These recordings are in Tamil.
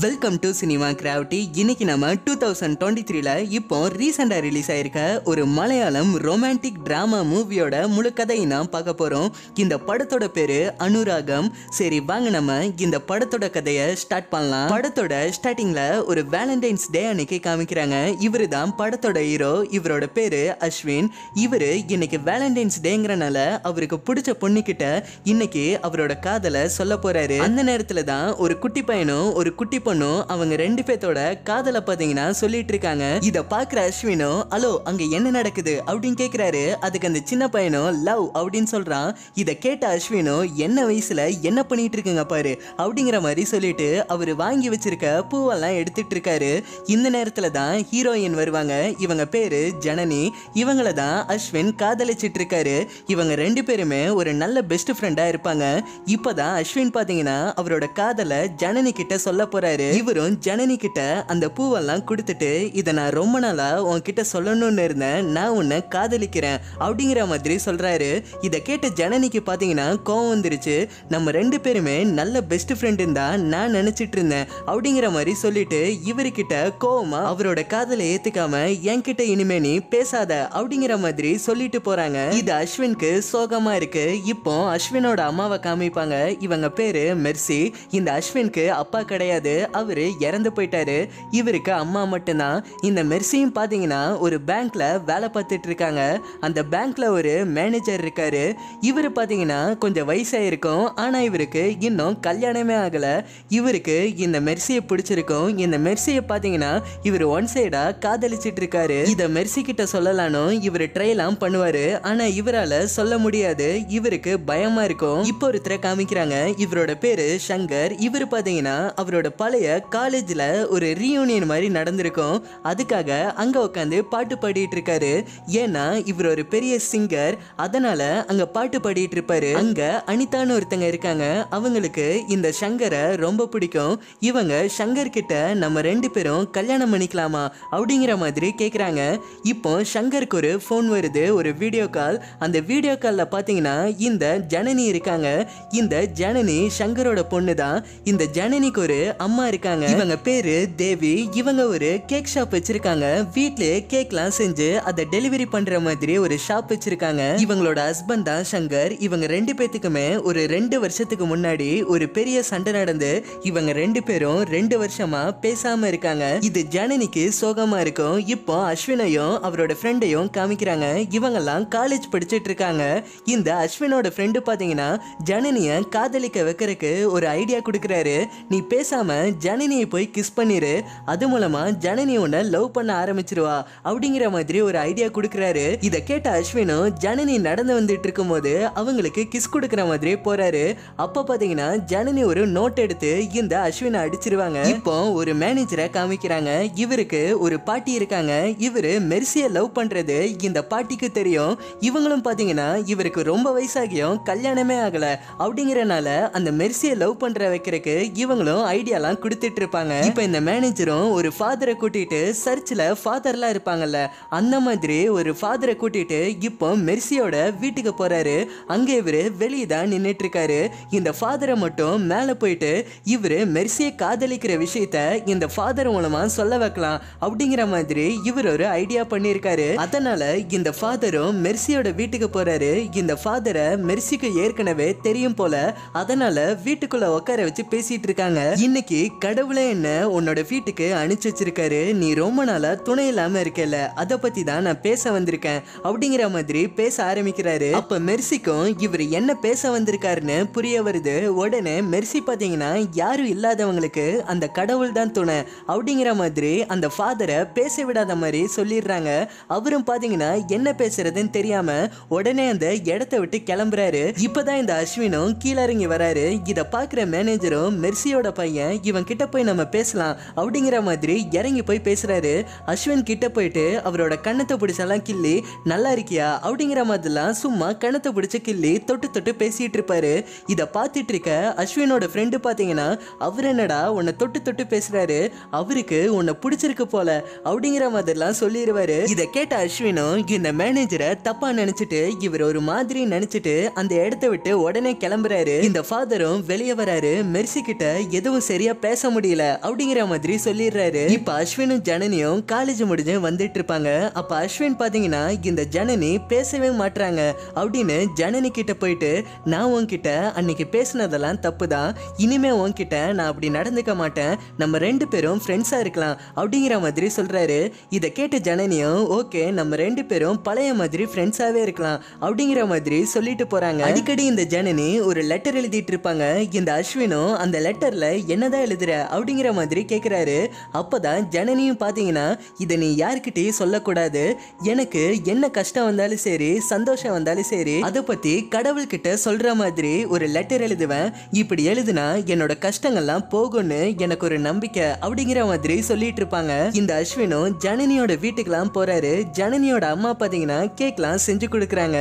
வெல்கம் டு சினிமா கிராவிட்டி இன்னைக்கு நம்ம டூ தௌசண்ட் டுவெண்ட்டி த்ரீல இப்போ ரீசெண்டாக ரிலீஸ் ஆயிருக்க ஒரு மலையாளம் ரொமான்டிக் ட்ராமா மூவியோட முழு கதையை நாம் பார்க்க போகிறோம் இந்த படத்தோட பேரு அனுராகம் சரி வாங்க நம்ம இந்த படத்தோட கதையை ஸ்டார்ட் பண்ணலாம் படத்தோட ஸ்டார்டிங்ல ஒரு வேலண்டைன்ஸ் டே அன்னைக்கு காமிக்கிறாங்க இவரு தான் படத்தோட ஹீரோ இவரோட பேரு அஸ்வின் இவர் இன்னைக்கு வேலண்டைன்ஸ் டேங்கிறனால அவருக்கு பிடிச்ச பொண்ணுக்கிட்ட இன்னைக்கு அவரோட காதலை சொல்ல போறாரு அந்த நேரத்தில் தான் ஒரு குட்டி பையனும் ஒரு குட்டி குட்டி பொண்ணும் அவங்க ரெண்டு பேத்தோட காதலை பார்த்தீங்கன்னா சொல்லிட்டு இருக்காங்க இதை பாக்குற அஸ்வினும் ஹலோ அங்க என்ன நடக்குது அப்படின்னு கேக்குறாரு அதுக்கு அந்த சின்ன பையனும் லவ் அப்படின்னு சொல்றான் இதை கேட்ட அஸ்வினும் என்ன வயசுல என்ன பண்ணிட்டு இருக்குங்க பாரு அப்படிங்கிற மாதிரி சொல்லிட்டு அவர் வாங்கி வச்சிருக்க பூவெல்லாம் எடுத்துட்டு இருக்காரு இந்த நேரத்துல தான் ஹீரோயின் வருவாங்க இவங்க பேரு ஜனனி இவங்கள தான் அஸ்வின் காதலிச்சிட்டு இருக்காரு இவங்க ரெண்டு பேருமே ஒரு நல்ல பெஸ்ட் ஃப்ரெண்டாக இருப்பாங்க இப்பதான் அஸ்வின் பாத்தீங்கன்னா அவரோட காதலை ஜனனி கிட்ட சொல்ல போறாரு சொல்றாரு இவரும் ஜனனி கிட்ட அந்த பூவெல்லாம் கொடுத்துட்டு இதை நான் ரொம்ப நாளா உன்கிட்ட சொல்லணும்னு இருந்தேன் நான் உன்னை காதலிக்கிறேன் அப்படிங்கிற மாதிரி சொல்றாரு இதை கேட்ட ஜனனிக்கு பார்த்தீங்கன்னா கோவம் வந்துருச்சு நம்ம ரெண்டு பேருமே நல்ல பெஸ்ட் ஃப்ரெண்டு தான் நான் நினைச்சிட்டு இருந்தேன் அப்படிங்கிற மாதிரி சொல்லிட்டு இவர்கிட்ட கோவமா அவரோட காதலை ஏத்துக்காம என்கிட்ட இனிமே நீ பேசாத அப்படிங்கிற மாதிரி சொல்லிட்டு போறாங்க இது அஸ்வினுக்கு சோகமா இருக்கு இப்போ அஸ்வினோட அம்மாவை காமிப்பாங்க இவங்க பேரு மெர்சி இந்த அஸ்வினுக்கு அப்பா கிடையாது அவர் இறந்து போயிட்டாரு இவருக்கு அம்மா மட்டும்தான் இந்த மெர்சியும் பார்த்தீங்கன்னா ஒரு பேங்க்ல வேலை பார்த்துட்டு இருக்காங்க அந்த பேங்க்ல ஒரு மேனேஜர் இருக்காரு இவர் பார்த்தீங்கன்னா கொஞ்சம் வயசாயிருக்கும் ஆனால் இவருக்கு இன்னும் கல்யாணமே ஆகலை இவருக்கு இந்த மெர்சியை பிடிச்சிருக்கும் இந்த மெர்சியை பார்த்தீங்கன்னா இவர் ஒன் சைடாக காதலிச்சிட்டு இருக்காரு இதை மெர்சி கிட்ட சொல்லலானும் இவர் ட்ரைலாம் பண்ணுவார் ஆனால் இவரால் சொல்ல முடியாது இவருக்கு பயமாக இருக்கும் இப்போ ஒருத்தரை காமிக்கிறாங்க இவரோட பேர் சங்கர் இவர் பார்த்தீங்கன்னா அவரோட பழைய காலேஜில் ஒரு ரீயூனியன் மாதிரி நடந்திருக்கும் அதுக்காக அங்கே உட்காந்து பாட்டு பாடிட்டு இருக்காரு ஏன்னா இவர் ஒரு பெரிய சிங்கர் அதனால் அங்கே பாட்டு பாடிட்டு இருப்பாரு அங்கே அனிதான்னு ஒருத்தங்க இருக்காங்க அவங்களுக்கு இந்த சங்கரை ரொம்ப பிடிக்கும் இவங்க சங்கர் கிட்ட நம்ம ரெண்டு பேரும் கல்யாணம் பண்ணிக்கலாமா அப்படிங்கிற மாதிரி கேட்குறாங்க இப்போ சங்கருக்கு ஒரு ஃபோன் வருது ஒரு வீடியோ கால் அந்த வீடியோ காலில் பார்த்தீங்கன்னா இந்த ஜனனி இருக்காங்க இந்த ஜனனி சங்கரோட பொண்ணு தான் இந்த ஜனனிக்கு ஒரு அம்மா இருக்காங்க இவங்க பேரு தேவி இவங்க ஒரு கேக் ஷாப் வச்சிருக்காங்க வீட்லயே கேக்லாம் செஞ்சு அதை டெலிவரி பண்ற மாதிரி ஒரு ஷாப் வச்சிருக்காங்க இவங்களோட ஹஸ்பண்ட் தான் சங்கர் இவங்க ரெண்டு பேத்துக்குமே ஒரு ரெண்டு வருஷத்துக்கு முன்னாடி ஒரு பெரிய சண்டை நடந்து இவங்க ரெண்டு பேரும் ரெண்டு வருஷமா பேசாம இருக்காங்க இது ஜனனிக்கு சோகமா இருக்கும் இப்போ அஸ்வினையும் அவரோட ஃப்ரெண்டையும் காமிக்கிறாங்க இவங்கெல்லாம் காலேஜ் படிச்சுட்டு இருக்காங்க இந்த அஸ்வினோட ஃப்ரெண்டு பாத்தீங்கன்னா ஜனனிய காதலிக்க வைக்கிறதுக்கு ஒரு ஐடியா கொடுக்குறாரு நீ பேசாம ஜனனியை போய் கிஸ் பண்ணிடு அது மூலமாக ஜனனி உன்னை லவ் பண்ண ஆரம்பிச்சிருவா அப்படிங்கிற மாதிரி ஒரு ஐடியா கொடுக்குறாரு இதை கேட்ட அஸ்வினும் ஜனனி நடந்து வந்துட்டு இருக்கும்போது அவங்களுக்கு கிஸ் கொடுக்குற மாதிரி போகிறாரு அப்போ பார்த்தீங்கன்னா ஜனனி ஒரு நோட் எடுத்து இந்த அஸ்வினை அடிச்சிருவாங்க இப்போ ஒரு மேனேஜரை காமிக்கிறாங்க இவருக்கு ஒரு பாட்டி இருக்காங்க இவர் மெர்சியை லவ் பண்ணுறது இந்த பாட்டிக்கு தெரியும் இவங்களும் பார்த்தீங்கன்னா இவருக்கு ரொம்ப வயசாகியும் கல்யாணமே ஆகலை அப்படிங்கிறனால அந்த மெர்சியை லவ் பண்ணுற வைக்கிறதுக்கு இவங்களும் ஐடியாலாம் எல்லாம் கொடுத்துட்டு இருப்பாங்க இப்போ இந்த மேனேஜரும் ஒரு ஃபாதரை கூட்டிட்டு சர்ச்சில் ஃபாதர்லாம் இருப்பாங்கல்ல அந்த மாதிரி ஒரு ஃபாதரை கூட்டிட்டு இப்போ மெர்சியோட வீட்டுக்கு போறாரு அங்கே இவர் வெளியே தான் நின்றுட்டு இருக்காரு இந்த ஃபாதரை மட்டும் மேலே போயிட்டு இவர் மெர்சியை காதலிக்கிற விஷயத்த இந்த ஃபாதர் மூலமா சொல்ல வைக்கலாம் அப்படிங்கிற மாதிரி இவர் ஒரு ஐடியா பண்ணியிருக்காரு அதனால இந்த ஃபாதரும் மெர்சியோட வீட்டுக்கு போறாரு இந்த ஃபாதரை மெர்சிக்கு ஏற்கனவே தெரியும் போல அதனால வீட்டுக்குள்ள உட்கார வச்சு பேசிட்டு இருக்காங்க இன்னைக்கு இன்னைக்கு கடவுளே என்ன உன்னோட வீட்டுக்கு அனுப்பிச்சு வச்சிருக்காரு நீ ரொம்ப நாளா துணை இல்லாம இருக்கல அதை பத்தி தான் நான் பேச வந்திருக்கேன் அப்படிங்கிற மாதிரி பேச ஆரம்பிக்கிறாரு அப்ப மெர்சிக்கும் இவர் என்ன பேச வந்திருக்காருன்னு புரிய வருது உடனே மெர்சி பாத்தீங்கன்னா யாரும் இல்லாதவங்களுக்கு அந்த கடவுள் தான் துணை அப்படிங்கிற மாதிரி அந்த ஃபாதரை பேச விடாத மாதிரி சொல்லிடுறாங்க அவரும் பாத்தீங்கன்னா என்ன பேசுறதுன்னு தெரியாம உடனே அந்த இடத்த விட்டு கிளம்புறாரு இப்பதான் இந்த அஸ்வினும் கீழறங்கி வராரு இதை பாக்குற மேனேஜரும் மெர்சியோட பையன் இவன் கிட்ட போய் நம்ம பேசலாம் அப்படிங்கிற மாதிரி இறங்கி போய் பேசுகிறாரு அஸ்வின் கிட்ட போயிட்டு அவரோட கண்ணத்தை பிடிச்செல்லாம் கிள்ளி நல்லா இருக்கியா அப்படிங்கிற மாதிரிலாம் சும்மா கண்ணத்தை பிடிச்ச கிள்ளி தொட்டு தொட்டு பேசிட்டு இருப்பாரு இதை பார்த்துட்டு இருக்க அஸ்வினோட ஃப்ரெண்டு பார்த்தீங்கன்னா அவர் என்னடா உன்னை தொட்டு தொட்டு பேசுகிறாரு அவருக்கு உன்னை பிடிச்சிருக்கு போல அப்படிங்கிற மாதிரிலாம் சொல்லிடுவாரு இதை கேட்ட அஸ்வினும் இந்த மேனேஜரை தப்பாக நினச்சிட்டு இவர் ஒரு மாதிரி நினச்சிட்டு அந்த இடத்த விட்டு உடனே கிளம்புறாரு இந்த ஃபாதரும் வெளியே வராரு மெர்சி கிட்ட எதுவும் சரியா பேச முடியல அப்படிங்கிற மாதிரி சொல்லிடுறாரு இப்ப அஸ்வினும் ஜனனியும் காலேஜ் முடிஞ்சு வந்துட்டு இருப்பாங்க அப்ப அஸ்வின் பாத்தீங்கன்னா இந்த ஜனனி பேசவே மாட்டாங்க அப்படின்னு ஜனனி கிட்ட போயிட்டு நான் உன்கிட்ட அன்னைக்கு பேசினதெல்லாம் தப்பு தான் இனிமே உன்கிட்ட நான் அப்படி நடந்துக்க மாட்டேன் நம்ம ரெண்டு பேரும் ஃப்ரெண்ட்ஸா இருக்கலாம் அப்படிங்கிற மாதிரி சொல்றாரு இதை கேட்ட ஜனனியும் ஓகே நம்ம ரெண்டு பேரும் பழைய மாதிரி ஃப்ரெண்ட்ஸாவே இருக்கலாம் அப்படிங்கிற மாதிரி சொல்லிட்டு போறாங்க அடிக்கடி இந்த ஜனனி ஒரு லெட்டர் எழுதிட்டு இருப்பாங்க இந்த அஸ்வினும் அந்த லெட்டர்ல என்னதான் எழுதுற அப்படிங்கிற மாதிரி கேட்குறாரு அப்போ தான் ஜனனியும் பார்த்தீங்கன்னா இதை நீ யாருக்கிட்டையும் சொல்லக்கூடாது எனக்கு என்ன கஷ்டம் வந்தாலும் சரி சந்தோஷம் வந்தாலும் சரி அதை பற்றி கடவுள்கிட்ட சொல்கிற மாதிரி ஒரு லெட்டர் எழுதுவேன் இப்படி எழுதுனா என்னோட கஷ்டங்கள்லாம் போகும்னு எனக்கு ஒரு நம்பிக்கை அப்படிங்கிற மாதிரி சொல்லிட்டு இருப்பாங்க இந்த அஸ்வினும் ஜனனியோட வீட்டுக்கெல்லாம் போறாரு ஜனனியோட அம்மா பார்த்தீங்கன்னா கேக்லாம் செஞ்சு கொடுக்குறாங்க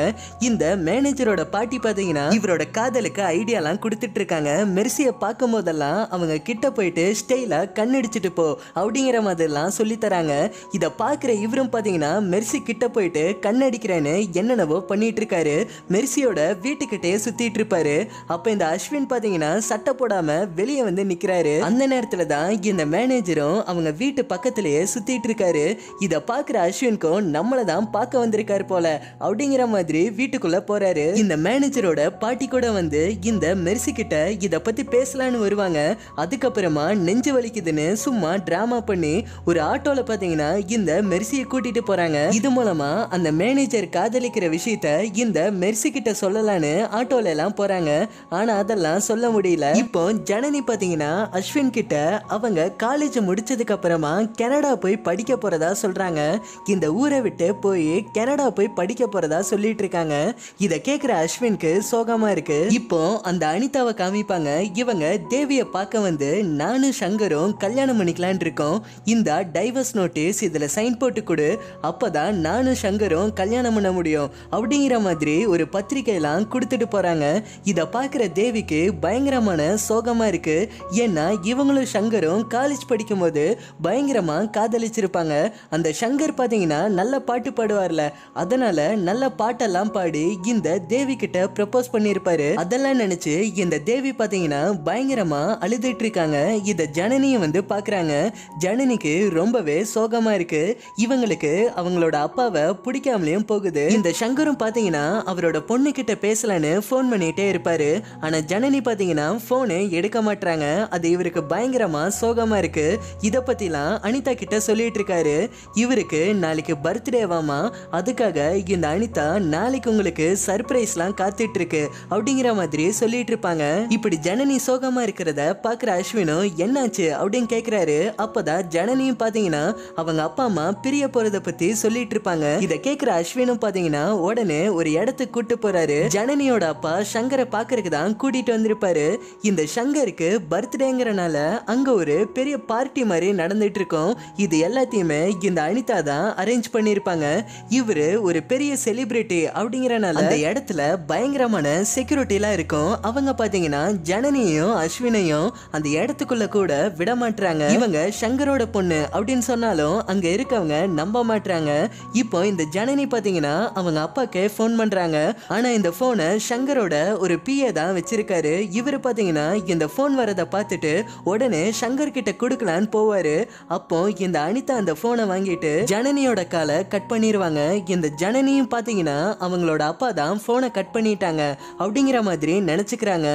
இந்த மேனேஜரோட பாட்டி பார்த்தீங்கன்னா இவரோட காதலுக்கு ஐடியாலாம் கொடுத்துட்டு இருக்காங்க மெர்சியை பார்க்கும் போதெல்லாம் அவங்க கிட்ட கிட்ட போயிட்டு ஸ்டைல கண்ணடிச்சிட்டு போ அப்படிங்கிற மாதிரிலாம் சொல்லித்தராங்க இதை பார்க்குற இவரும் பார்த்தீங்கன்னா மெர்சி கிட்ட போயிட்டு கண்ணடிக்கிறேன்னு என்னென்னவோ பண்ணிட்டு இருக்காரு மெர்சியோட வீட்டுக்கிட்டே சுத்திட்டு இருப்பாரு அப்போ இந்த அஸ்வின் பார்த்தீங்கன்னா சட்டை போடாம வெளியே வந்து நிற்கிறாரு அந்த நேரத்தில் தான் இந்த மேனேஜரும் அவங்க வீட்டு பக்கத்திலேயே சுத்திட்டு இருக்காரு இதை பார்க்குற அஸ்வின்க்கும் நம்மளை தான் பார்க்க வந்திருக்காரு போல அப்படிங்கிற மாதிரி வீட்டுக்குள்ள போறாரு இந்த மேனேஜரோட பாட்டி கூட வந்து இந்த மெர்சி கிட்ட இதை பத்தி பேசலான்னு வருவாங்க அது அதுக்கப்புறமா நெஞ்சு வலிக்குதுன்னு சும்மா ட்ராமா பண்ணி ஒரு ஆட்டோல பார்த்தீங்கன்னா இந்த மெர்சியை கூட்டிகிட்டு போகிறாங்க இது மூலமாக அந்த மேனேஜர் காதலிக்கிற விஷயத்த இந்த மெர்சி கிட்ட சொல்லலான்னு ஆட்டோல எல்லாம் போகிறாங்க ஆனால் அதெல்லாம் சொல்ல முடியல இப்போ ஜனனி பாத்தீங்கன்னா அஸ்வின் கிட்ட அவங்க காலேஜ் முடிச்சதுக்கு அப்புறமா கனடா போய் படிக்க போகிறதா சொல்கிறாங்க இந்த ஊரை விட்டு போய் கனடா போய் படிக்க போகிறதா சொல்லிட்டு இருக்காங்க இதை கேட்குற அஸ்வின்க்கு சோகமாக இருக்கு இப்போ அந்த அனிதாவை காமிப்பாங்க இவங்க தேவியை பார்க்க வந்து வந்து நானும் சங்கரும் கல்யாணம் பண்ணிக்கலான் இருக்கோம் இந்த டைவர்ஸ் நோட்டீஸ் இதில் சைன் போட்டு கொடு அப்போ தான் நானும் சங்கரும் கல்யாணம் பண்ண முடியும் அப்படிங்கிற மாதிரி ஒரு பத்திரிக்கையெல்லாம் கொடுத்துட்டு போகிறாங்க இதை பார்க்குற தேவிக்கு பயங்கரமான சோகமாக இருக்குது ஏன்னா இவங்களும் சங்கரும் காலேஜ் படிக்கும்போது பயங்கரமாக காதலிச்சிருப்பாங்க அந்த சங்கர் பார்த்தீங்கன்னா நல்ல பாட்டு பாடுவார்ல அதனால் நல்ல பாட்டெல்லாம் பாடி இந்த தேவி கிட்ட ப்ரப்போஸ் பண்ணியிருப்பாரு அதெல்லாம் நினச்சி இந்த தேவி பார்த்தீங்கன்னா பயங்கரமாக அழுதுட்டு இருக்காங்க இதை ஜனனியும் வந்து பார்க்குறாங்க ஜனனிக்கு ரொம்பவே சோகமாக இருக்கு இவங்களுக்கு அவங்களோட அப்பாவை பிடிக்காமலேயும் போகுது இந்த சங்கரும் பார்த்தீங்கன்னா அவரோட பொண்ணுக்கிட்ட பேசலான்னு ஃபோன் பண்ணிகிட்டே இருப்பார் ஆனால் ஜனனி பார்த்தீங்கன்னா ஃபோனு எடுக்க மாட்டாங்க அது இவருக்கு பயங்கரமாக சோகமாக இருக்கு இதை பற்றிலாம் அனிதா கிட்ட சொல்லிட்டு இருக்காரு இவருக்கு நாளைக்கு பர்த்டேவாமா அதுக்காக இந்த அனிதா நாளைக்கு உங்களுக்கு சர்ப்ரைஸ்லாம் காத்துட்டு இருக்கு அப்படிங்கிற மாதிரி சொல்லிட்டு இருப்பாங்க இப்படி ஜனனி சோகமா இருக்கிறத பாக்குற அஸ்வினும் என்னாச்சு அப்படின்னு கேட்குறாரு அப்பதான் ஜனனியும் பாத்தீங்கன்னா அவங்க அப்பா அம்மா பிரிய போறத பத்தி சொல்லிட்டு இருப்பாங்க இத கேக்குற அஸ்வினும் பாத்தீங்கன்னா உடனே ஒரு இடத்துக்கு கூட்டு போறாரு ஜனனியோட அப்பா சங்கரை பார்க்கறதுக்கு தான் கூட்டிட்டு வந்திருப்பாரு இந்த சங்கருக்கு பர்த்டேங்கிறனால அங்க ஒரு பெரிய பார்ட்டி மாதிரி நடந்துட்டு இருக்கோம் இது எல்லாத்தையுமே இந்த அனிதா தான் அரேஞ்ச் பண்ணிருப்பாங்க இவரு ஒரு பெரிய செலிபிரிட்டி அப்படிங்கிறனால அந்த இடத்துல பயங்கரமான செக்யூரிட்டி எல்லாம் இருக்கும் அவங்க பாத்தீங்கன்னா ஜனனியும் அஸ்வினையும் அந்த இடத்துக்குள்ள கூட விட மாட்டாங்க இவங்க சங்கரோட பொண்ணு அப்படின்னு சொன்னாலும் அங்க இருக்கவங்க நம்ப மாட்டாங்க இப்போ இந்த ஜனனி பாத்தீங்கன்னா அவங்க அப்பாக்கு ஃபோன் பண்றாங்க ஆனா இந்த போனை சங்கரோட ஒரு பிஏ தான் வச்சிருக்காரு இவர் பாத்தீங்கன்னா இந்த போன் வரதை பார்த்துட்டு உடனே சங்கர் கிட்ட கொடுக்கலான்னு போவாரு அப்போ இந்த அனிதா அந்த போனை வாங்கிட்டு ஜனனியோட காலை கட் பண்ணிடுவாங்க இந்த ஜனனியும் பாத்தீங்கன்னா அவங்களோட அப்பா தான் போனை கட் பண்ணிட்டாங்க அப்படிங்கிற மாதிரி நினைச்சுக்கிறாங்க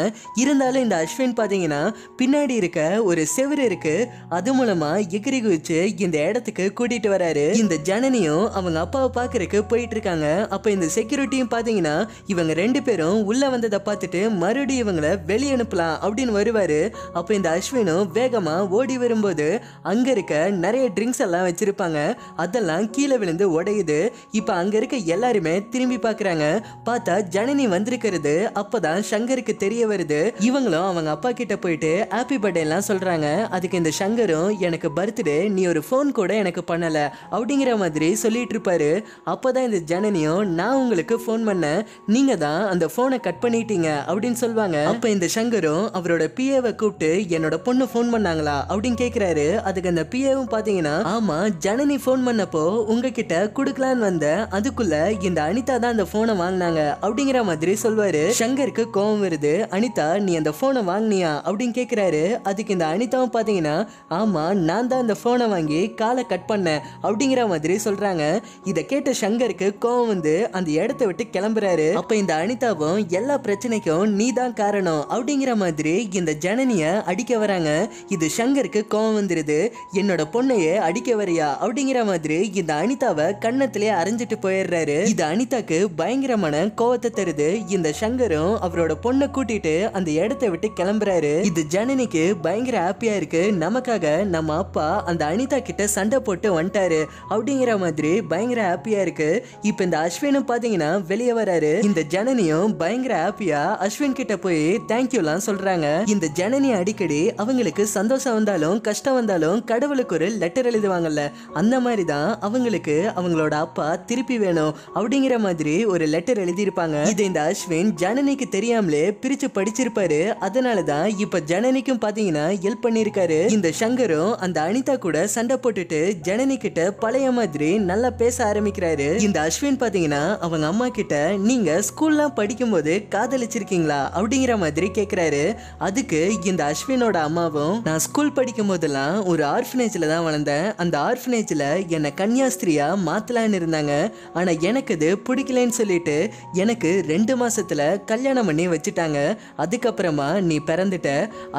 இருந்தாலும் இந்த அஸ்வின் பாத்தீங்கன்னா பின்னாடி பின்னாடி இருக்க ஒரு செவர் இருக்கு அது மூலமா எகிரி குவிச்சு இந்த இடத்துக்கு கூட்டிட்டு வராரு இந்த ஜனனியும் அவங்க அப்பாவை பாக்குறதுக்கு போயிட்டு இருக்காங்க அப்ப இந்த செக்யூரிட்டியும் பாத்தீங்கன்னா இவங்க ரெண்டு பேரும் உள்ள வந்ததை பார்த்துட்டு மறுபடியும் இவங்களை வெளியே அனுப்பலாம் அப்படின்னு வருவாரு அப்ப இந்த அஸ்வினும் வேகமா ஓடி வரும்போது அங்க இருக்க நிறைய ட்ரிங்க்ஸ் எல்லாம் வச்சிருப்பாங்க அதெல்லாம் கீழே விழுந்து உடையுது இப்ப அங்க இருக்க எல்லாருமே திரும்பி பாக்குறாங்க பார்த்தா ஜனனி வந்திருக்கிறது அப்பதான் சங்கருக்கு தெரிய வருது இவங்களும் அவங்க அப்பா கிட்ட போயிட்டு ஹாப்பி பர்த்டேலாம் சொல்கிறாங்க அதுக்கு இந்த சங்கரும் எனக்கு பர்த்டே நீ ஒரு ஃபோன் கூட எனக்கு பண்ணலை அப்படிங்கிற மாதிரி சொல்லிட்டு இருப்பாரு அப்போ தான் இந்த ஜனனியும் நான் உங்களுக்கு ஃபோன் பண்ணேன் நீங்கள் தான் அந்த ஃபோனை கட் பண்ணிட்டீங்க அப்படின்னு சொல்லுவாங்க அப்போ இந்த சங்கரும் அவரோட பிஏவை கூப்பிட்டு என்னோட பொண்ணு ஃபோன் பண்ணாங்களா அப்படின்னு கேட்குறாரு அதுக்கு அந்த பிஏவும் பார்த்தீங்கன்னா ஆமாம் ஜனனி ஃபோன் பண்ணப்போ உங்ககிட்ட கொடுக்கலான்னு வந்த அதுக்குள்ளே இந்த அனிதா தான் அந்த ஃபோனை வாங்கினாங்க அப்படிங்கிற மாதிரி சொல்வாரு சங்கருக்கு கோபம் வருது அனிதா நீ அந்த ஃபோனை வாங்கினியா அப்படின்னு கேட்குறாரு அதுக்கு இந்த அனிதாவும் பார்த்தீங்கன்னா ஆமாம் நான் தான் இந்த ஃபோனை வாங்கி காலை கட் பண்ணேன் அப்படிங்கிற மாதிரி சொல்கிறாங்க இதை கேட்ட சங்கருக்கு கோவம் வந்து அந்த இடத்த விட்டு கிளம்புறாரு அப்போ இந்த அனிதாவும் எல்லா பிரச்சனைக்கும் நீ தான் காரணம் அப்படிங்கிற மாதிரி இந்த ஜனனியை அடிக்க வராங்க இது சங்கருக்கு கோவம் வந்துடுது என்னோட பொண்ணையே அடிக்க வரையா அப்படிங்கிற மாதிரி இந்த அனிதாவை கண்ணத்திலே அரைஞ்சிட்டு போயிடுறாரு இது அனிதாக்கு பயங்கரமான கோவத்தை தருது இந்த சங்கரும் அவரோட பொண்ணை கூட்டிட்டு அந்த இடத்த விட்டு கிளம்புறாரு இது ஜனனிக்கு மனசுக்கு பயங்கர ஹாப்பியாக இருக்குது நமக்காக நம்ம அப்பா அந்த அனிதா கிட்ட சண்டை போட்டு வந்துட்டாரு அப்படிங்கிற மாதிரி பயங்கர ஹாப்பியாக இருக்குது இப்போ இந்த அஸ்வினும் பார்த்தீங்கன்னா வெளியே வராரு இந்த ஜனனியும் பயங்கர ஹாப்பியாக அஸ்வின் கிட்ட போய் தேங்க்யூலாம் சொல்கிறாங்க இந்த ஜனனி அடிக்கடி அவங்களுக்கு சந்தோஷம் வந்தாலும் கஷ்டம் வந்தாலும் கடவுளுக்கு ஒரு லெட்டர் எழுதுவாங்கல்ல அந்த மாதிரி தான் அவங்களுக்கு அவங்களோட அப்பா திருப்பி வேணும் அப்படிங்கிற மாதிரி ஒரு லெட்டர் எழுதியிருப்பாங்க இதை இந்த அஸ்வின் ஜனனிக்கு தெரியாமலே பிரிச்சு படிச்சிருப்பாரு அதனால தான் இப்போ ஜனனிக்கும் பார்த்தீங்கன்னா ஹெல்ப் பண்ணியிருக்காரு இந்த சங்கரும் அந்த அனிதா கூட சண்டை போட்டுட்டு ஜனனி கிட்ட பழைய மாதிரி நல்லா பேச ஆரம்பிக்கிறாரு இந்த அஸ்வின் பாத்தீங்கன்னா அவங்க அம்மா கிட்ட நீங்க ஸ்கூல்லாம் படிக்கும்போது காதலிச்சிருக்கீங்களா அப்படிங்கிற மாதிரி கேட்குறாரு அதுக்கு இந்த அஸ்வினோட அம்மாவும் நான் ஸ்கூல் படிக்கும் போதெல்லாம் ஒரு ஆர்ஃபனேஜில் தான் வளர்ந்தேன் அந்த ஆர்ஃபனேஜில் என்னை கன்னியாஸ்திரியா மாற்றலான்னு இருந்தாங்க ஆனால் எனக்கு இது பிடிக்கலன்னு சொல்லிட்டு எனக்கு ரெண்டு மாசத்துல கல்யாணம் பண்ணி வச்சுட்டாங்க அதுக்கப்புறமா நீ பிறந்துட்ட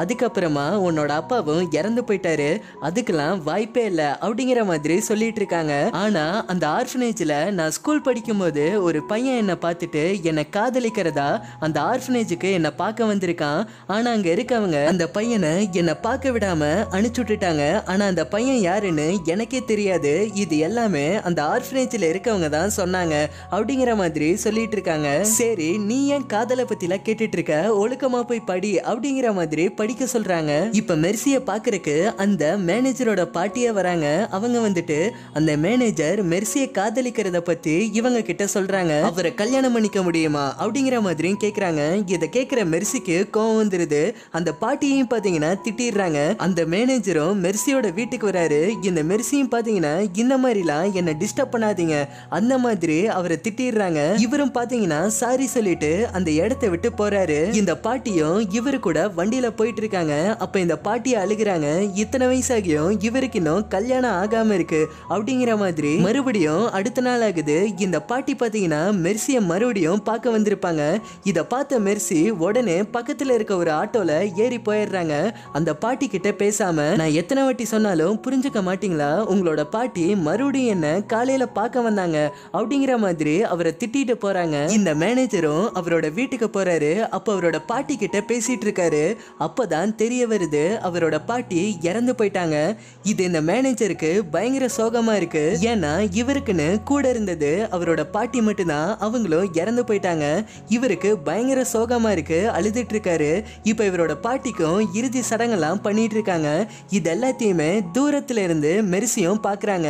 அதுக்கப்புறம் அப்புறமா உன்னோட அப்பாவும் இறந்து போயிட்டாரு அதுக்கெல்லாம் வாய்ப்பே இல்ல அப்படிங்கிற மாதிரி சொல்லிட்டு இருக்காங்க ஆனா அந்த ஆர்ஃபனேஜ்ல நான் ஸ்கூல் படிக்கும் போது ஒரு பையன் என்னை பார்த்துட்டு என்னை காதலிக்கிறதா அந்த ஆர்ஃபனேஜுக்கு என்னை பார்க்க வந்திருக்கான் ஆனா அங்க இருக்கவங்க அந்த பையனை என்னை பார்க்க விடாம அனுப்பிச்சு விட்டுட்டாங்க ஆனா அந்த பையன் யாருன்னு எனக்கே தெரியாது இது எல்லாமே அந்த ஆர்ஃபனேஜ்ல இருக்கவங்க தான் சொன்னாங்க அப்படிங்கிற மாதிரி சொல்லிட்டு இருக்காங்க சரி நீ ஏன் காதலை எல்லாம் கேட்டுட்டு இருக்க ஒழுக்கமா போய் படி அப்படிங்கிற மாதிரி படிக்க சொல்ல சொல்றாங்க இப்ப மெர்சிய பாக்குறக்கு அந்த மேனேஜரோட பாட்டியே வராங்க அவங்க வந்துட்டு அந்த மேனேஜர் மெர்சிய காதலிக்கிறத பத்தி இவங்க கிட்ட சொல்றாங்க அவரை கல்யாணம் பண்ணிக்க முடியுமா அப்படிங்கிற மாதிரியும் கேக்குறாங்க இதை கேக்குற மெர்சிக்கு கோவம் வந்துருது அந்த பாட்டியையும் பாத்தீங்கன்னா திட்டிடுறாங்க அந்த மேனேஜரும் மெர்சியோட வீட்டுக்கு வராரு இந்த மெர்சியும் பாத்தீங்கன்னா இந்த மாதிரிலாம் என்ன டிஸ்டர்ப் பண்ணாதீங்க அந்த மாதிரி அவரை திட்டிடுறாங்க இவரும் பாத்தீங்கன்னா சாரி சொல்லிட்டு அந்த இடத்த விட்டு போறாரு இந்த பாட்டியும் இவரு கூட வண்டியில போயிட்டு இருக்காங்க அப்போ இந்த பாட்டியை அழுகிறாங்க இத்தனை வயசாகியும் இவருக்கு இன்னும் கல்யாணம் ஆகாமல் இருக்கு அப்படிங்கிற மாதிரி மறுபடியும் அடுத்த நாள் ஆகுது இந்த பாட்டி பார்த்தீங்கன்னா மெர்சியை மறுபடியும் பார்க்க வந்திருப்பாங்க இதை பார்த்த மெர்சி உடனே பக்கத்தில் இருக்க ஒரு ஆட்டோவில் ஏறி போயிடுறாங்க அந்த பாட்டி கிட்ட பேசாமல் நான் எத்தனை வாட்டி சொன்னாலும் புரிஞ்சுக்க மாட்டீங்களா உங்களோட பாட்டி மறுபடியும் என்ன காலையில் பார்க்க வந்தாங்க அப்படிங்கிற மாதிரி அவரை திட்டிட்டு போறாங்க இந்த மேனேஜரும் அவரோட வீட்டுக்கு போறாரு அப்போ அவரோட பாட்டி கிட்ட பேசிட்டு இருக்காரு அப்போதான் தெரிய வருது அவரோட பாட்டி இறந்து போயிட்டாங்க இது இந்த மேனேஜருக்கு பயங்கர சோகமா இருக்கு ஏன்னா இவருக்குன்னு கூட இருந்தது அவரோட பாட்டி மட்டும்தான் அவங்களும் இறந்து போயிட்டாங்க இவருக்கு பயங்கர சோகமா இருக்கு அழுதுட்டு இருக்காரு இப்ப இவரோட பாட்டிக்கும் இறுதி சடங்கெல்லாம் பண்ணிட்டு இருக்காங்க இது எல்லாத்தையுமே தூரத்துல இருந்து மெரிசியும் பாக்குறாங்க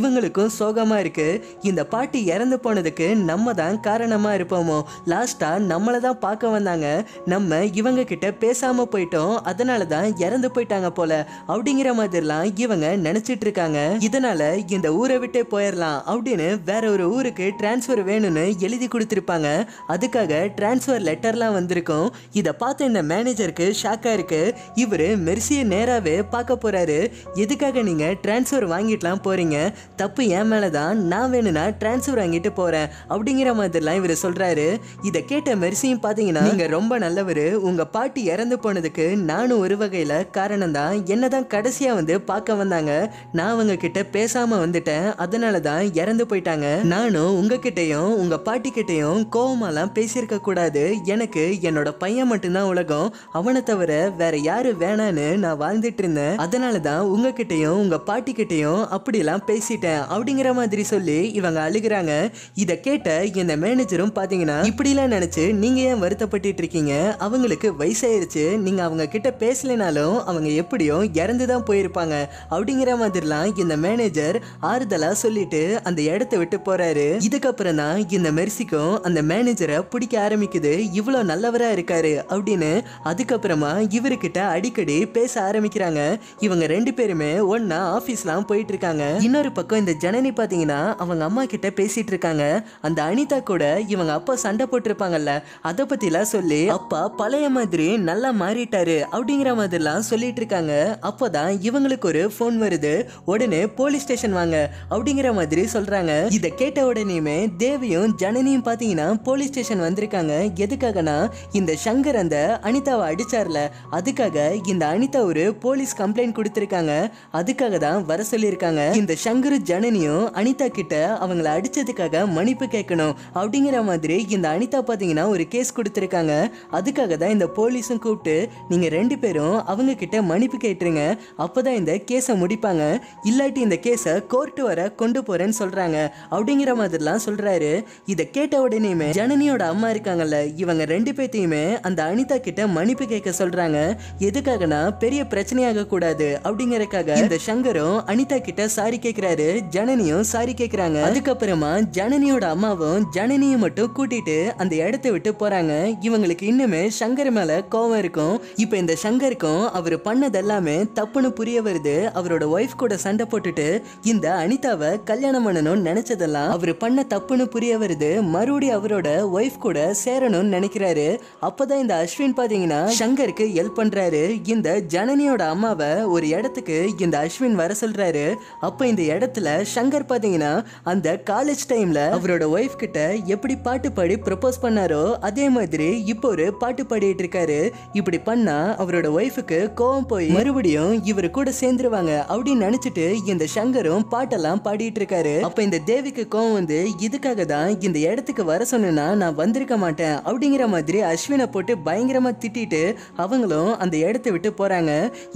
இவங்களுக்கும் சோகமா இருக்கு இந்த பாட்டி இறந்து போனதுக்கு நம்ம தான் காரணமா இருப்போமோ லாஸ்டா நம்மளை தான் பார்க்க வந்தாங்க நம்ம இவங்க கிட்ட பேசாம போயிட்டோம் அதனால தான் இறந்து போயிட்டாங்க போல அப்படிங்கிற மாதிரிலாம் இவங்க நினைச்சிட்டு இருக்காங்க இதனால இந்த ஊரை விட்டே போயிடலாம் அப்படின்னு வேற ஒரு ஊருக்கு டிரான்ஸ்ஃபர் வேணும்னு எழுதி கொடுத்துருப்பாங்க அதுக்காக டிரான்ஸ்ஃபர் லெட்டர்லாம் வந்திருக்கும் இதை பார்த்த இந்த மேனேஜருக்கு ஷாக்காக இருக்கு இவர் மெர்சியை நேராகவே பார்க்க போறாரு எதுக்காக நீங்கள் டிரான்ஸ்ஃபர் வாங்கிட்டுலாம் போறீங்க தப்பு என் மேலே தான் நான் வேணும்னா டிரான்ஸ்ஃபர் வாங்கிட்டு போகிறேன் அப்படிங்கிற மாதிரிலாம் இவர் சொல்கிறாரு இதை கேட்ட மெர்சியும் பார்த்தீங்கன்னா நீங்கள் ரொம்ப நல்லவர் உங்கள் பாட்டி இறந்து போனதுக்கு நான் நானும் ஒரு வகையில் காரணம் தான் என்ன தான் கடைசியாக வந்து பார்க்க வந்தாங்க நான் அவங்க கிட்ட பேசாமல் வந்துட்டேன் அதனால தான் இறந்து போயிட்டாங்க நானும் உங்ககிட்டையும் உங்கள் பாட்டிக்கிட்டையும் கோவமாலாம் பேசியிருக்க கூடாது எனக்கு என்னோட பையன் மட்டும்தான் உலகம் அவனை தவிர வேற யாரு வேணான்னு நான் வாழ்ந்துட்டு இருந்தேன் அதனால தான் உங்ககிட்டையும் உங்கள் பாட்டிக்கிட்டையும் அப்படிலாம் பேசிட்டேன் அப்படிங்கிற மாதிரி சொல்லி இவங்க அழுகிறாங்க இதை கேட்ட இந்த மேனேஜரும் பார்த்தீங்கன்னா இப்படிலாம் நினச்சி நீங்கள் ஏன் வருத்தப்பட்டு இருக்கீங்க அவங்களுக்கு வயசாயிருச்சு நீங்கள் அவங்க கிட்ட பேசலைனாலும் அவங்க எப்படியும் இறந்து தான் போயிருப்பாங்க அப்படிங்கிற மாதிரிலாம் இந்த மேனேஜர் ஆறுதலாக சொல்லிட்டு அந்த இடத்த விட்டு போகிறாரு இதுக்கப்புறம் தான் இந்த மெர்சிக்கும் அந்த மேனேஜரை பிடிக்க ஆரம்பிக்குது இவ்வளோ நல்லவராக இருக்காரு அப்படின்னு அதுக்கப்புறமா இவருக்கிட்ட அடிக்கடி பேச ஆரம்பிக்கிறாங்க இவங்க ரெண்டு பேருமே ஒன்றா ஆஃபீஸ்லாம் போயிட்டு இருக்காங்க இன்னொரு பக்கம் இந்த ஜனனி பாத்தீங்கன்னா அவங்க அம்மா கிட்ட பேசிட்டு இருக்காங்க அந்த அனிதா கூட இவங்க அப்பா சண்டை போட்டிருப்பாங்கல்ல அதை பற்றிலாம் சொல்லி அப்பா பழைய மாதிரி நல்லா மாறிட்டாரு அப்படிங்கிற மாதிரிலாம் சொல்லிட்டு இருக்காங்க அப்போ தான் இவங்களுக்கு ஒரு ஃபோன் வருது உடனே போலீஸ் ஸ்டேஷன் வாங்க அப்படிங்கிற மாதிரி சொல்கிறாங்க இதை கேட்ட உடனேயுமே தேவியும் ஜனனியும் பார்த்தீங்கன்னா போலீஸ் ஸ்டேஷன் வந்திருக்காங்க எதுக்காகனா இந்த சங்கர் அந்த அனிதாவை அடிச்சார்ல அதுக்காக இந்த அனிதா ஒரு போலீஸ் கம்ப்ளைண்ட் கொடுத்துருக்காங்க அதுக்காக தான் வர சொல்லியிருக்காங்க இந்த சங்கர் ஜனனியும் அனிதா கிட்ட அவங்கள அடிச்சதுக்காக மன்னிப்பு கேட்கணும் அப்படிங்கிற மாதிரி இந்த அனிதா பார்த்தீங்கன்னா ஒரு கேஸ் கொடுத்துருக்காங்க அதுக்காக தான் இந்த போலீஸும் கூப்பிட்டு நீங்கள் ரெண்டு ரெண்டு பேரும் அவங்க கிட்ட மன்னிப்பு கேட்டுருங்க அப்போதான் இந்த கேஸை முடிப்பாங்க இல்லாட்டி இந்த கேஸை கோர்ட்டு வர கொண்டு போறேன்னு சொல்றாங்க அப்படிங்கிற மாதிரிலாம் சொல்றாரு இதை கேட்ட உடனேயுமே ஜனனியோட அம்மா இருக்காங்கல்ல இவங்க ரெண்டு பேர்த்தையுமே அந்த அனிதா கிட்ட மன்னிப்பு கேட்க சொல்றாங்க எதுக்காகனா பெரிய பிரச்சனையாக கூடாது அப்படிங்கறக்காக இந்த சங்கரும் அனிதா கிட்ட சாரி கேட்கிறாரு ஜனனியும் சாரி கேட்கிறாங்க அதுக்கப்புறமா ஜனனியோட அம்மாவும் ஜனனியும் மட்டும் கூட்டிட்டு அந்த இடத்த விட்டு போறாங்க இவங்களுக்கு இன்னுமே சங்கர் மேல கோவம் இருக்கும் இப்போ இந்த சங்கருக்கும் அவர் பண்ணதெல்லாமே தப்புன்னு புரிய வருது அவரோட ஒய்ஃப் கூட சண்டை போட்டுட்டு இந்த அனிதாவை கல்யாணம் பண்ணணும்னு நினைச்சதெல்லாம் அவர் பண்ண தப்புன்னு புரிய வருது மறுபடியும் அவரோட ஒய்ஃப் கூட சேரணும்னு நினைக்கிறாரு அப்போதான் இந்த அஸ்வின் பார்த்தீங்கன்னா சங்கருக்கு ஹெல்ப் பண்ணுறாரு இந்த ஜனனியோட அம்மாவை ஒரு இடத்துக்கு இந்த அஸ்வின் வர சொல்றாரு அப்போ இந்த இடத்துல சங்கர் பார்த்தீங்கன்னா அந்த காலேஜ் டைம்ல அவரோட ஒய்ஃப் கிட்ட எப்படி பாட்டு பாடி ப்ரப்போஸ் பண்ணாரோ அதே மாதிரி இப்போ ஒரு பாட்டு பாடிட்டு இருக்காரு இப்படி பண்ணா அவரோட ஒய்ஃபுக்கு கோவம் போய் மறுபடியும் இவர் கூட சேர்ந்துருவாங்க அப்படின்னு நினைச்சிட்டு இந்த சங்கரும் பாட்டெல்லாம் பாடிட்டு இருக்காரு அப்ப இந்த தேவிக்கு கோவம் வந்து இதுக்காக தான் இந்த இடத்துக்கு வர சொன்னா நான் வந்திருக்க மாட்டேன் அப்படிங்கிற மாதிரி அஸ்வினை போட்டு பயங்கரமா திட்டிட்டு அவங்களும் அந்த இடத்த விட்டு போறாங்க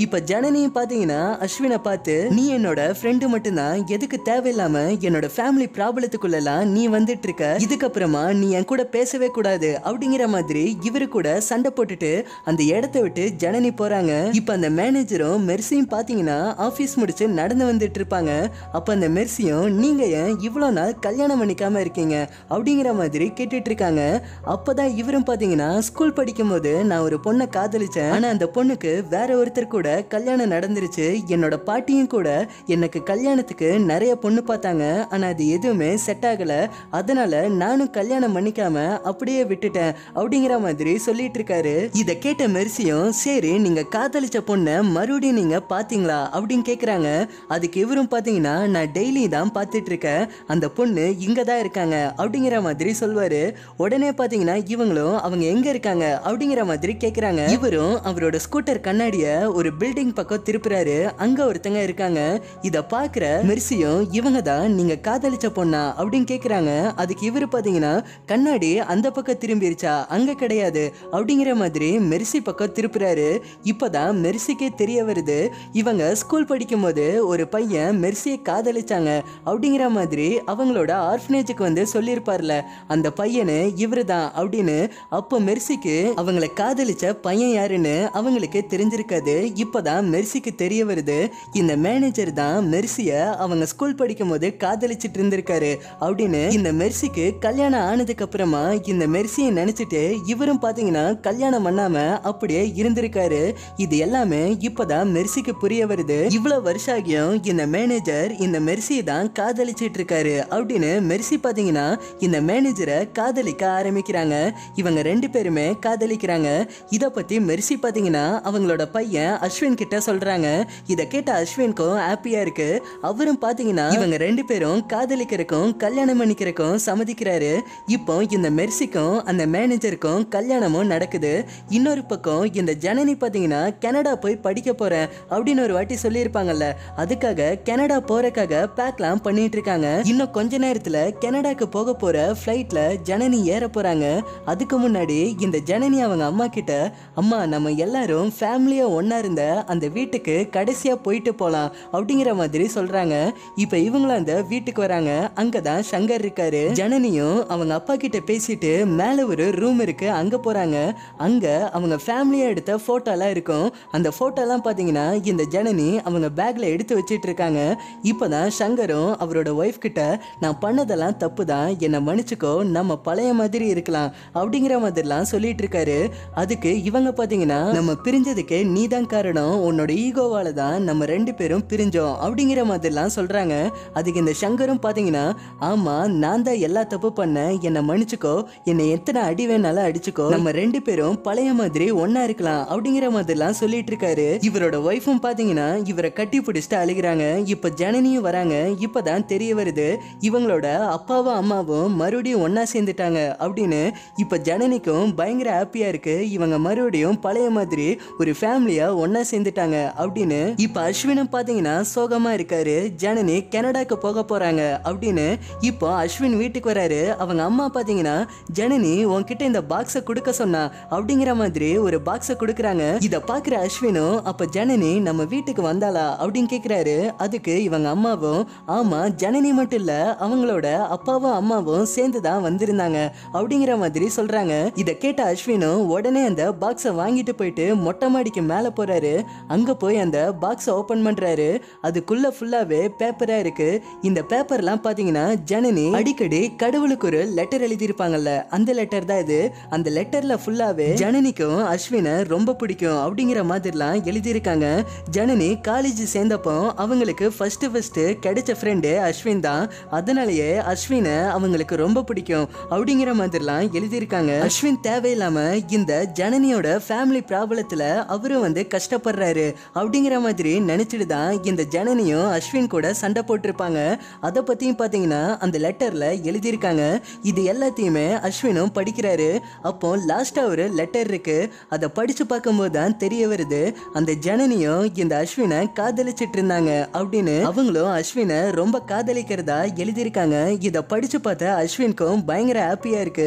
இப்ப ஜனனையும் பாத்தீங்கன்னா அஸ்வினை பார்த்து நீ என்னோட ஃப்ரெண்டு மட்டும்தான் எதுக்கு தேவையில்லாம என்னோட ஃபேமிலி ப்ராப்ளத்துக்குள்ளலாம் நீ வந்துட்டு இருக்க இதுக்கப்புறமா நீ என் கூட பேசவே கூடாது அப்படிங்கிற மாதிரி இவரு கூட சண்டை போட்டுட்டு அந்த இடத்த விட்டு ஜனனி போறாங்க இப்ப அந்த மேனேஜரும் மெர்சியும் பாத்தீங்கன்னா ஆபீஸ் முடிச்சு நடந்து வந்துட்டு இருப்பாங்க அப்ப அந்த மெர்சியும் நீங்க ஏன் இவ்வளவு நாள் கல்யாணம் பண்ணிக்காம இருக்கீங்க அப்படிங்கிற மாதிரி கேட்டுட்டு இருக்காங்க அப்பதான் இவரும் பாத்தீங்கன்னா ஸ்கூல் படிக்கும் போது நான் ஒரு பொண்ணை காதலிச்சேன் ஆனா அந்த பொண்ணுக்கு வேற ஒருத்தர் கூட கல்யாணம் நடந்துருச்சு என்னோட பாட்டியும் கூட எனக்கு கல்யாணத்துக்கு நிறைய பொண்ணு பார்த்தாங்க ஆனால் அது எதுவுமே செட் ஆகலை அதனால் நானும் கல்யாணம் பண்ணிக்காம அப்படியே விட்டுட்டேன் அப்படிங்கிற மாதிரி சொல்லிட்டு இருக்காரு இதை கேட்ட மெர்சியும் சரி நீங்கள் காதலிச்ச பொண்ணை மறுபடியும் நீங்கள் பார்த்தீங்களா அப்படின்னு கேட்குறாங்க அதுக்கு இவரும் பார்த்தீங்கன்னா நான் டெய்லி தான் பார்த்துட்ருக்கேன் அந்த பொண்ணு இங்கே தான் இருக்காங்க அப்படிங்கிற மாதிரி சொல்வார் உடனே பார்த்தீங்கன்னா இவங்களும் அவங்க எங்கே இருக்காங்க அப்படிங்கிற மாதிரி கேட்குறாங்க இவரும் அவரோட ஸ்கூட்டர் கண்ணாடியை ஒரு பில்டிங் பக்கம் திருப்புறாரு அங்கே ஒருத்தங்க இருக்காங்க இதை பார்க்குற மெர்சியும் இவங்க தான் நீங்கள் காதலிச்ச பொண்ணா அப்படின்னு கேட்குறாங்க அதுக்கு இவர் பார்த்தீங்கன்னா கண்ணாடி அந்த பக்கம் திரும்பிருச்சா அங்கே கிடையாது அப்படிங்கிற மாதிரி மெர்சி பக்கம் திருப்புறாரு இருக்காரு இப்போதான் மெர்சிக்கே தெரிய வருது இவங்க ஸ்கூல் படிக்கும்போது ஒரு பையன் மெர்சியை காதலிச்சாங்க அப்படிங்கிற மாதிரி அவங்களோட ஆர்ஃபனேஜுக்கு வந்து சொல்லியிருப்பார்ல அந்த பையனு இவரு தான் அப்படின்னு அப்போ மெர்சிக்கு அவங்கள காதலிச்ச பையன் யாருன்னு அவங்களுக்கு தெரிஞ்சிருக்காது இப்போதான் மெர்சிக்கு தெரிய வருது இந்த மேனேஜர் தான் மெர்சியை அவங்க ஸ்கூல் படிக்கும்போது காதலிச்சிட்டு இருந்திருக்காரு அப்படின்னு இந்த மெர்சிக்கு கல்யாணம் ஆனதுக்கு அப்புறமா இந்த மெர்சியை நினைச்சிட்டு இவரும் பார்த்தீங்கன்னா கல்யாணம் பண்ணாம அப்படியே இருந்திருக்கு இருக்காரு இது எல்லாமே இப்பதான் மெர்சிக்கு புரிய வருது இவ்வளவு வருஷம் ஆகியும் இந்த மேனேஜர் இந்த மெர்சியை தான் காதலிச்சிட்டு இருக்காரு அப்படின்னு மெர்சி பாத்தீங்கன்னா இந்த மேனேஜரை காதலிக்க ஆரம்பிக்கிறாங்க இவங்க ரெண்டு பேருமே காதலிக்கிறாங்க இதை பத்தி மெர்சி பாத்தீங்கன்னா அவங்களோட பையன் அஸ்வின் கிட்ட சொல்றாங்க இதை கேட்ட அஸ்வின்க்கும் ஹாப்பியா இருக்கு அவரும் பாத்தீங்கன்னா இவங்க ரெண்டு பேரும் காதலிக்கிறக்கும் கல்யாணம் பண்ணிக்கிறக்கும் சம்மதிக்கிறாரு இப்போ இந்த மெர்சிக்கும் அந்த மேனேஜருக்கும் கல்யாணமும் நடக்குது இன்னொரு பக்கம் இந்த ஜனனி பார்த்தீங்கன்னா கனடா போய் படிக்க போகிறேன் அப்படின்னு ஒரு வாட்டி சொல்லியிருப்பாங்கல்ல அதுக்காக கனடா போறக்காக பேக்லாம் பண்ணிட்டு இருக்காங்க இன்னும் கொஞ்ச நேரத்தில் கனடாக்கு போக போகிற ஃப்ளைட்டில் ஜனனி ஏற போகிறாங்க அதுக்கு முன்னாடி இந்த ஜனனி அவங்க அம்மா கிட்ட அம்மா நம்ம எல்லாரும் ஃபேமிலியாக ஒன்றா இருந்த அந்த வீட்டுக்கு கடைசியாக போயிட்டு போகலாம் அப்படிங்கிற மாதிரி சொல்கிறாங்க இப்போ இவங்களும் அந்த வீட்டுக்கு வராங்க அங்கே தான் சங்கர் இருக்காரு ஜனனியும் அவங்க அப்பா கிட்ட பேசிட்டு மேலே ஒரு ரூம் இருக்குது அங்கே போகிறாங்க அங்கே அவங்க ஃபேமிலியாக எடுத்த ஃபோட்டோலாம் இருக்கும் அந்த ஃபோட்டோலாம் பார்த்தீங்கன்னா இந்த ஜனனி அவங்க பேக்கில் எடுத்து வச்சுட்டு இருக்காங்க இப்போ தான் சங்கரும் அவரோட ஒய்ஃப் கிட்ட நான் பண்ணதெல்லாம் தப்பு தான் என்னை மன்னிச்சுக்கோ நம்ம பழைய மாதிரி இருக்கலாம் அப்படிங்கிற மாதிரிலாம் சொல்லிட்டு இருக்காரு அதுக்கு இவங்க பார்த்தீங்கன்னா நம்ம பிரிஞ்சதுக்கு நீ தான் காரணம் உன்னோட ஈகோவால் தான் நம்ம ரெண்டு பேரும் பிரிஞ்சோம் அப்படிங்கிற மாதிரிலாம் சொல்கிறாங்க அதுக்கு இந்த சங்கரும் பார்த்தீங்கன்னா ஆமாம் நான் தான் எல்லா தப்பு பண்ணேன் என்னை மன்னிச்சுக்கோ என்னை எத்தனை அடி வேணாலும் அடிச்சுக்கோ நம்ம ரெண்டு பேரும் பழைய மாதிரி ஒன்றா இருக்கலாம் அப்படிங்கிற மாதிரிலாம் சொல்லிட்டு இருக்காரு இவரோட ஒய்ஃபும் பாத்தீங்கன்னா இவரை கட்டி பிடிச்சிட்டு அழுகிறாங்க இப்ப ஜனனியும் வராங்க இப்பதான் தெரிய வருது இவங்களோட அப்பாவும் அம்மாவும் மறுபடியும் ஒன்னா சேர்ந்துட்டாங்க அப்படின்னு இப்ப ஜனனிக்கும் பயங்கர ஹாப்பியா இருக்கு இவங்க மறுபடியும் பழைய மாதிரி ஒரு ஃபேமிலியா ஒன்னா சேர்ந்துட்டாங்க அப்படின்னு இப்ப அஸ்வினும் பாத்தீங்கன்னா சோகமா இருக்காரு ஜனனி கனடாக்கு போக போறாங்க அப்படின்னு இப்போ அஸ்வின் வீட்டுக்கு வராரு அவங்க அம்மா பாத்தீங்கன்னா ஜனனி உன்கிட்ட இந்த பாக்ஸை கொடுக்க சொன்னா அப்படிங்கிற மாதிரி ஒரு பாக்ஸை கொடுக்க பாக்குறாங்க இத பாக்குற அஸ்வினும் அப்ப ஜனனி நம்ம வீட்டுக்கு வந்தாளா அப்படின்னு கேக்குறாரு அதுக்கு இவங்க அம்மாவும் ஆமா ஜனனி மட்டும் இல்ல அவங்களோட அப்பாவும் அம்மாவும் சேர்ந்து தான் வந்திருந்தாங்க அப்படிங்கிற மாதிரி சொல்றாங்க இத கேட்ட அஸ்வினும் உடனே அந்த பாக்ஸ வாங்கிட்டு போயிட்டு மொட்டை மாடிக்கு மேல போறாரு அங்க போய் அந்த பாக்ஸ ஓபன் பண்றாரு அதுக்குள்ள ஃபுல்லாவே பேப்பரா இருக்கு இந்த பேப்பர்லாம் பாத்தீங்கன்னா ஜனனி அடிக்கடி கடவுளுக்கு ஒரு லெட்டர் எழுதியிருப்பாங்கல்ல அந்த லெட்டர் தான் இது அந்த லெட்டர்ல ஃபுல்லாவே ஜனனிக்கும் அஸ்வின ரொம்ப ரொம்ப பிடிக்கும் அப்படிங்கிற மாதிரிலாம் எழுதியிருக்காங்க ஜனனி காலேஜ் சேர்ந்தப்போ அவங்களுக்கு ஃபஸ்ட்டு ஃபஸ்ட்டு கிடைச்ச ஃப்ரெண்டு அஸ்வின் தான் அதனாலேயே அஸ்வினை அவங்களுக்கு ரொம்ப பிடிக்கும் அப்படிங்கிற மாதிரிலாம் எழுதியிருக்காங்க அஸ்வின் தேவையில்லாமல் இந்த ஜனனியோட ஃபேமிலி ப்ராப்ளத்தில் அவரும் வந்து கஷ்டப்படுறாரு அப்படிங்கிற மாதிரி நினச்சிட்டு தான் இந்த ஜனனியும் அஸ்வின் கூட சண்டை போட்டிருப்பாங்க அதை பற்றியும் பார்த்தீங்கன்னா அந்த லெட்டரில் எழுதியிருக்காங்க இது எல்லாத்தையுமே அஸ்வினும் படிக்கிறாரு அப்போ லாஸ்ட்டாக ஒரு லெட்டர் இருக்குது அதை படித்து பார்க்க பார்க்கும்போது தான் தெரிய வருது அந்த ஜனனியும் இந்த அஸ்வினை காதலிச்சிட்டு இருந்தாங்க அப்படின்னு அவங்களும் அஸ்வினை ரொம்ப காதலிக்கிறதா எழுதியிருக்காங்க இதை படிச்சு பார்த்த அஸ்வின்க்கும் பயங்கர ஹாப்பியா இருக்கு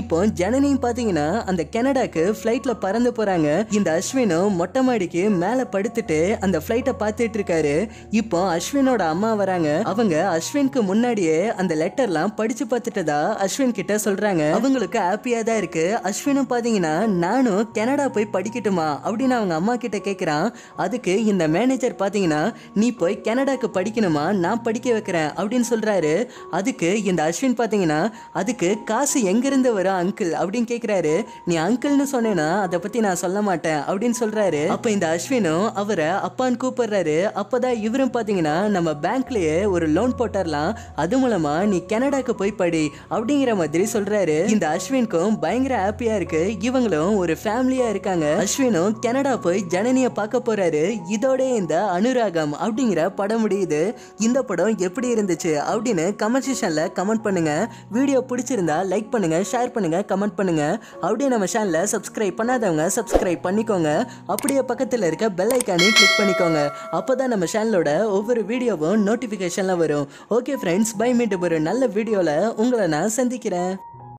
இப்போ ஜனனியும் பாத்தீங்கன்னா அந்த கனடாக்கு ஃபிளைட்ல பறந்து போறாங்க இந்த அஸ்வினும் மொட்டை மாடிக்கு மேல படுத்துட்டு அந்த ஃப்ளைட்டை பார்த்துட்டு இருக்காரு இப்போ அஸ்வினோட அம்மா வராங்க அவங்க அஸ்வினுக்கு முன்னாடியே அந்த லெட்டர்லாம் படிச்சு பார்த்துட்டதா அஸ்வின் கிட்ட சொல்றாங்க அவங்களுக்கு ஹாப்பியா தான் இருக்கு அஸ்வினும் பாத்தீங்கன்னா நானும் கனடா போய் படி படிக்கட்டுமா அப்படின்னு அவங்க அம்மா கிட்ட கேட்குறான் அதுக்கு இந்த மேனேஜர் பார்த்தீங்கன்னா நீ போய் கனடாக்கு படிக்கணுமா நான் படிக்க வைக்கிறேன் அப்படின்னு சொல்கிறாரு அதுக்கு இந்த அஸ்வின் பார்த்தீங்கன்னா அதுக்கு காசு எங்கேருந்து வரும் அங்கிள் அப்படின்னு கேட்குறாரு நீ அங்கிள்னு சொன்னேன்னா அதை பற்றி நான் சொல்ல மாட்டேன் அப்படின்னு சொல்கிறாரு அப்போ இந்த அஸ்வினும் அவரை அப்பான்னு கூப்பிடுறாரு அப்போ தான் இவரும் பார்த்தீங்கன்னா நம்ம பேங்க்லேயே ஒரு லோன் போட்டரலாம் அது மூலமாக நீ கனடாக்கு போய் படி அப்படிங்கிற மாதிரி சொல்கிறாரு இந்த அஸ்வினுக்கும் பயங்கர ஹாப்பியாக இருக்குது இவங்களும் ஒரு ஃபேமிலியாக இருக்காங்க அஸ்வினும் கனடா போய் ஜனனியை பார்க்க போறாரு இதோட இந்த அனுராகம் அப்படிங்கிற படம் முடியுது இந்த படம் எப்படி இருந்துச்சு அப்படின்னு கமெண்ட் செஷனில் கமெண்ட் பண்ணுங்க வீடியோ பிடிச்சிருந்தா லைக் பண்ணுங்க ஷேர் பண்ணுங்க கமெண்ட் பண்ணுங்க அப்படியே நம்ம சேனல சப்ஸ்கிரைப் பண்ணாதவங்க சப்ஸ்கிரைப் பண்ணிக்கோங்க அப்படியே பக்கத்தில் இருக்க பெல் ஐக்கானையும் கிளிக் பண்ணிக்கோங்க அப்போ தான் நம்ம சேனலோட ஒவ்வொரு வீடியோவும் நோட்டிஃபிகேஷன்லாம் வரும் ஓகே ஃப்ரெண்ட்ஸ் பை மீட்டு ஒரு நல்ல வீடியோவில் உங்களை நான் சந்திக்கிறேன்